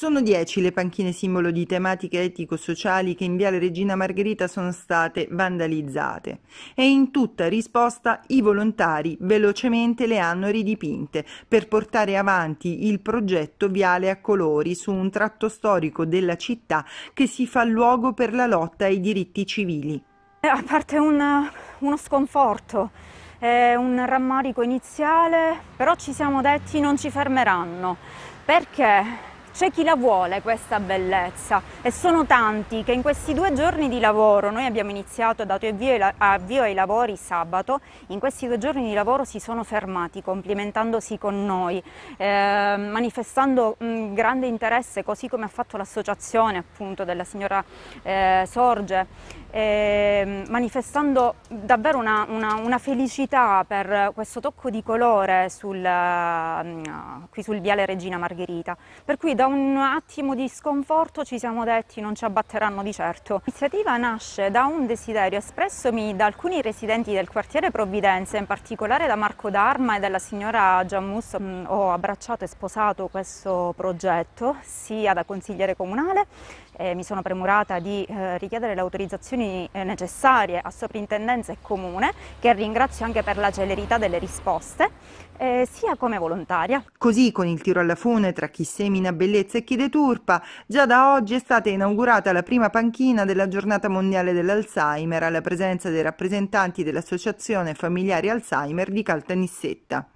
Sono dieci le panchine simbolo di tematiche etico-sociali che in Viale Regina Margherita sono state vandalizzate e in tutta risposta i volontari velocemente le hanno ridipinte per portare avanti il progetto Viale a colori su un tratto storico della città che si fa luogo per la lotta ai diritti civili. Eh, a parte un, uno sconforto, eh, un rammarico iniziale, però ci siamo detti non ci fermeranno perché c'è chi la vuole questa bellezza e sono tanti che in questi due giorni di lavoro, noi abbiamo iniziato, dato avvio, avvio ai lavori sabato, in questi due giorni di lavoro si sono fermati complimentandosi con noi, eh, manifestando mh, mm, grande interesse così come ha fatto l'associazione appunto della signora eh, Sorge, eh, manifestando davvero una, una, una, felicità per questo tocco di colore sul, mh, mm, qui sul viale Regina Margherita. Per cui da un attimo di sconforto ci siamo detti non ci abbatteranno di certo. L'iniziativa nasce da un desiderio espressomi da alcuni residenti del quartiere Provvidenza, in particolare da Marco D'Arma e dalla signora Giammus. Mm, ho abbracciato e sposato questo progetto sia da consigliere comunale eh, mi sono premurata di eh, richiedere le autorizzazioni eh, necessarie a soprintendenza e comune, che ringrazio anche per la celerità delle risposte, eh, sia come volontaria. Così con il tiro alla fune tra chi semina bellezza e chi deturpa, già da oggi è stata inaugurata la prima panchina della giornata mondiale dell'Alzheimer alla presenza dei rappresentanti dell'Associazione Familiari Alzheimer di Caltanissetta.